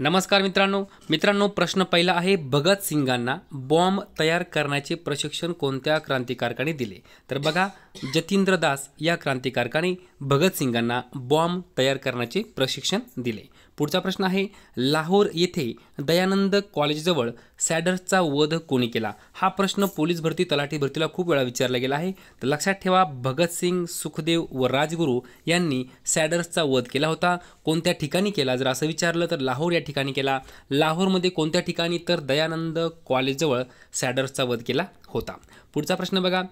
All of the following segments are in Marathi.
नमस्कार मित्रांनो मित्रांनो प्रश्न पहिला आहे भगतसिंगांना बॉम्ब तयार करण्याचे प्रशिक्षण कोणत्या क्रांतिकारकाने दिले तर बघा जतींद्र दास या क्रांतिकारकाने भगतसिंगांना बॉम्ब तयार करण्याचे प्रशिक्षण दिले पुढचा प्रश्न आहे लाहोर येथे दयानंद कॉलेजजवळ सॅडर्सचा वध कोणी केला हा प्रश्न पोलीस भरती तलाठी भरतीला खूप वेळा विचारला गेला आहे तर लक्षात ठेवा भगतसिंग सुखदेव व राजगुरू यांनी सॅडर्सचा वध केला होता कोणत्या ठिकाणी केला जर असं विचारलं तर लाहोर या ठिकाणी केला लाहोरमध्ये कोणत्या ठिकाणी तर दयानंद कॉलेजजवळ सॅडर्सचा वध केला होता पुढचा प्रश्न बघा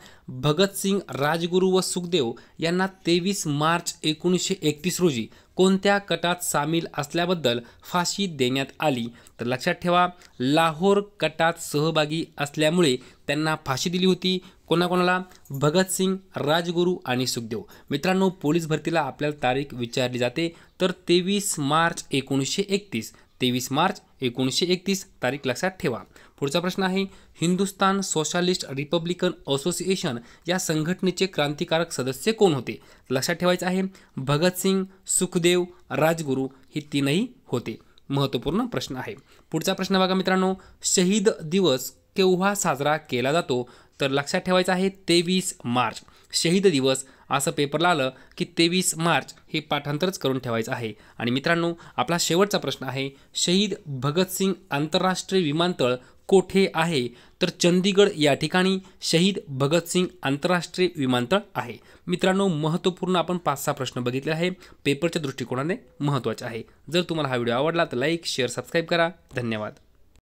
भगतसिंग राजगुरू व सुखदेव यांना तेवीस मार्च एकोणीसशे एकतीस रोजी कोणत्या कटात सामील असल्याबद्दल फाशी देण्यात आली तर लक्षात ठेवा लाहोर कटात सहभागी असल्यामुळे त्यांना फाशी दिली होती कोणाकोणाला भगतसिंग राजगुरू आणि सुखदेव मित्रांनो पोलीस भरतीला आपल्याला तारीख विचारली जाते तर तेवीस मार्च एकोणीसशे एकतीस तेवीस मार्च एकोणीसशे एकतीस तारीख लक्षात ठेवा पुढचा प्रश्न आहे हिंदुस्तान सोशालिस्ट रिपब्लिकन असोसिएशन या संघटनेचे क्रांतिकारक सदस्य कोण होते लक्षात ठेवायचं आहे भगतसिंग सुखदेव राजगुरू हे तीनही होते महत्त्वपूर्ण प्रश्न आहे पुढचा प्रश्न बघा मित्रांनो शहीद दिवस केव्हा साजरा केला जातो तर लक्षात ठेवायचं आहे तेवीस मार्च शहीद दिवस असं पेपरला आलं की तेवीस मार्च हे पाठांतरच करून ठेवायचं आहे आणि मित्रांनो आपला शेवटचा प्रश्न आहे शहीद भगतसिंग आंतरराष्ट्रीय विमानतळ कोठे आहे तर चंदीगड या ठिकाणी शहीद भगतसिंग आंतरराष्ट्रीय विमानतळ आहे मित्रांनो महत्त्वपूर्ण आपण पाच सहा प्रश्न बघितले आहे पेपरच्या दृष्टिकोनाने महत्त्वाचे आहे जर तुम्हाला हा व्हिडिओ आवडला तर लाईक शेअर सबस्क्राईब करा धन्यवाद